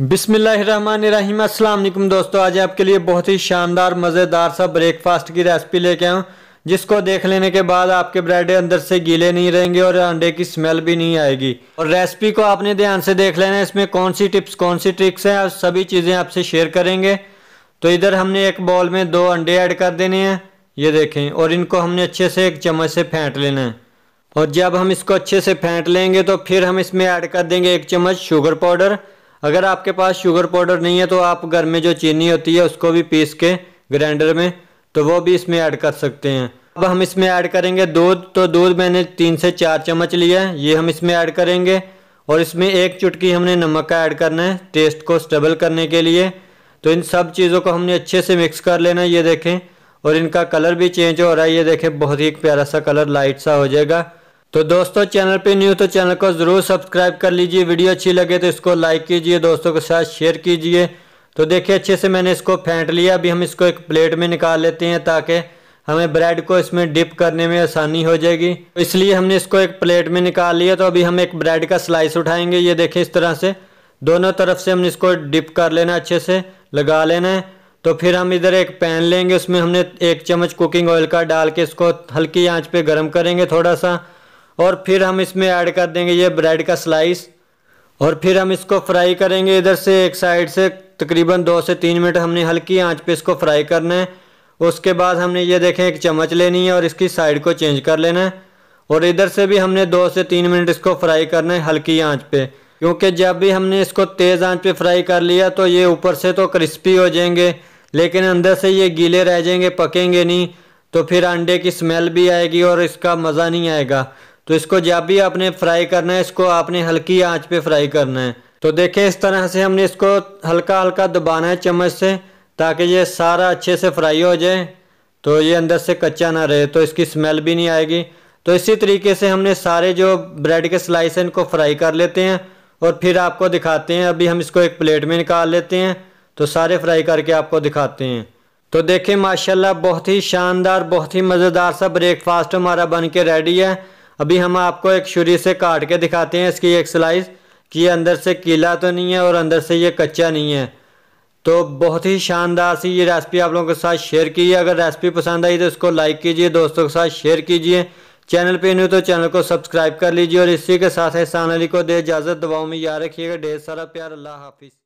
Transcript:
बिसमीम अल्लाम दोस्तों आज आपके लिए बहुत ही शानदार मज़ेदार सा ब्रेकफास्ट की रेसिपी लेके आऊँ जिसको देख लेने के बाद आपके ब्रेड अंदर से गीले नहीं रहेंगे और अंडे की स्मेल भी नहीं आएगी और रेसिपी को आपने ध्यान से देख लेना है इसमें कौन सी टिप्स कौन सी ट्रिक्स हैं सभी चीज़ें आपसे शेयर करेंगे तो इधर हमने एक बॉल में दो अंडे ऐड कर देने हैं ये देखें और इनको हमने अच्छे से एक चम्मच से फेंट लेना है और जब हम इसको अच्छे से फेंट लेंगे तो फिर हम इसमें ऐड कर देंगे एक चम्मच शुगर पाउडर अगर आपके पास शुगर पाउडर नहीं है तो आप घर में जो चीनी होती है उसको भी पीस के ग्राइंडर में तो वो भी इसमें ऐड कर सकते हैं अब हम इसमें ऐड करेंगे दूध तो दूध मैंने तीन से चार चम्मच लिया है ये हम इसमें ऐड करेंगे और इसमें एक चुटकी हमने नमक का ऐड करना है टेस्ट को स्टेबल करने के लिए तो इन सब चीज़ों को हमने अच्छे से मिक्स कर लेना ये देखें और इनका कलर भी चेंज हो रहा है ये देखें बहुत ही प्यारा सा कलर लाइट सा हो जाएगा तो दोस्तों चैनल पे न्यू तो चैनल को ज़रूर सब्सक्राइब कर लीजिए वीडियो अच्छी लगे तो इसको लाइक कीजिए दोस्तों के साथ शेयर कीजिए तो देखिए अच्छे से मैंने इसको फेंट लिया अभी हम इसको एक प्लेट में निकाल लेते हैं ताकि हमें ब्रेड को इसमें डिप करने में आसानी हो जाएगी तो इसलिए हमने इसको एक प्लेट में निकाल लिया तो अभी हम एक ब्रेड का स्लाइस उठाएंगे ये देखें इस तरह से दोनों तरफ से हमने इसको डिप कर लेना अच्छे से लगा लेना है तो फिर हम इधर एक पैन लेंगे उसमें हमने एक चम्मच कुकिंग ऑयल का डाल के इसको हल्की आँच पर गर्म करेंगे थोड़ा सा और फिर हम इसमें ऐड कर देंगे ये ब्रेड का स्लाइस और फिर हम इसको फ्राई करेंगे इधर से एक साइड से तकरीबन दो से तीन मिनट हमने हल्की आंच पे इसको फ्राई करना है उसके बाद हमने ये देखें एक चम्मच लेनी है और इसकी साइड को चेंज कर लेना है और इधर से भी हमने दो से तीन मिनट इसको फ्राई करना है हल्की आंच पे क्योंकि जब भी हमने इसको तेज़ आंच पे फ्राई कर लिया तो ये ऊपर से तो क्रिस्पी हो जाएंगे लेकिन अंदर से ये गीले रह जाएंगे पकेंगे नहीं तो फिर अंडे की स्मेल भी आएगी और इसका मज़ा नहीं आएगा तो इसको जब भी आपने फ्राई करना है इसको आपने हल्की आंच पे फ्राई करना है तो देखें इस तरह से हमने इसको हल्का हल्का दबाना है चम्मच से ताकि ये सारा अच्छे से फ्राई हो जाए तो ये अंदर से कच्चा ना रहे तो इसकी स्मेल भी नहीं आएगी तो इसी तरीके से हमने सारे जो ब्रेड के स्लाइस हैं इनको फ्राई कर लेते हैं और फिर आपको दिखाते हैं अभी हम इसको एक प्लेट में निकाल लेते हैं तो सारे फ्राई करके आपको दिखाते हैं तो देखें माशाल्लाह बहुत ही शानदार बहुत ही मज़ेदार सा ब्रेकफास्ट हमारा बन के रेडी है अभी हम आपको एक छुरी से काट के दिखाते हैं इसकी एक स्लाइस कि ये अंदर से कीला तो नहीं है और अंदर से ये कच्चा नहीं है तो बहुत ही शानदार सी ये रेसिपी आप लोगों के साथ शेयर की है अगर रेसिपी पसंद आई तो इसको लाइक कीजिए दोस्तों के साथ शेयर कीजिए चैनल पे नहीं तो चैनल को सब्सक्राइब कर लीजिए और इसी के साथ एहसान अली को दे इजाज़त दवाओं में याद रखिएगा ढेर सारा प्यार अल्लाह हाफिज़